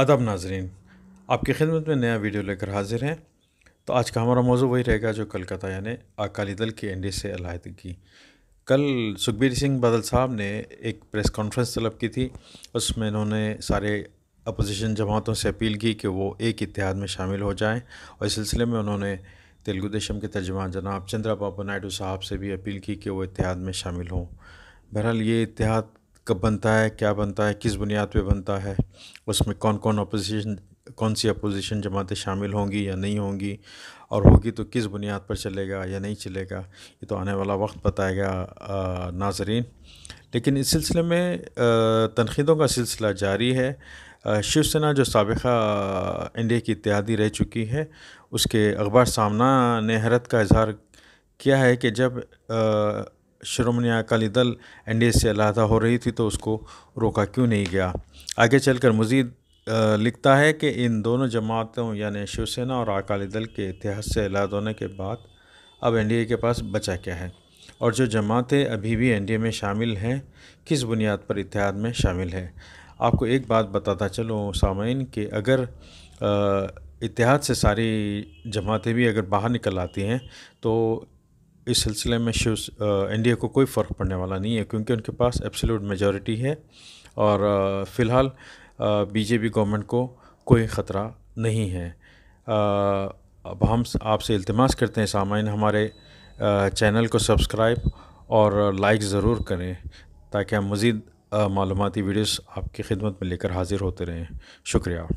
अदब नाजरीन आपकी खिदमत में नया वीडियो लेकर हाजिर हैं तो आज का हमारा मौजू वही रहेगा जो कलकत्ता यानी अकाली दल की एनडी से की कल सुखबीर सिंह बादल साहब ने एक प्रेस कॉन्फ्रेंस तलब की थी उसमें इन्होंने सारे अपोजिशन जमातों से अपील की कि वो एक इतिहाद में शामिल हो जाएं और इस सिलसिले में उन्होंने तेलुगु देशम के तर्जमान जनाब चंद्रा बाबू नायडू साहब से भी अपील की कि वो इतिहाद में शामिल हों बहरहाल ये इतिहाद कब बनता है क्या बनता है किस बुनियाद पे बनता है उसमें कौन कौन अपोजिशन कौन सी अपोजिशन जमातें शामिल होंगी या नहीं होंगी और होगी तो किस बुनियाद पर चलेगा या नहीं चलेगा ये तो आने वाला वक्त बताएगा नाजरीन लेकिन इस सिलसिले में तनखीदों का सिलसिला जारी है शिवसेना जो सबका इंडिया की इत्यादी रह चुकी है उसके अखबार सामना ने हैरत का इजहार किया है कि जब श्रोमणी अकाली दल एन से अलहदा हो रही थी तो उसको रोका क्यों नहीं गया आगे चलकर मजीद लिखता है कि इन दोनों जमातों यानी शिवसेना और अकाली दल के इतिहास से अलहद होने के बाद अब ए के पास बचा क्या है और जो जमातें अभी भी ए में शामिल हैं किस बुनियाद पर इतिहाद में शामिल हैं आपको एक बात बताता चलो सामीन कि अगर इतिहाद से सारी जमातें भी अगर बाहर निकल आती हैं तो इस सिलसिले में शिव एन को कोई फ़र्क पड़ने वाला नहीं है क्योंकि उनके पास एब्सोल्यूट मेजॉरिटी है और फ़िलहाल बीजेपी गवर्नमेंट को कोई ख़तरा नहीं है अब हम आपसे इल्तमास करते हैं सामान हमारे चैनल को सब्सक्राइब और लाइक ज़रूर करें ताकि हम मज़ीद मालूमती वीडियोस आपकी खिदमत में लेकर हाज़िर होते रहें शुक्रिया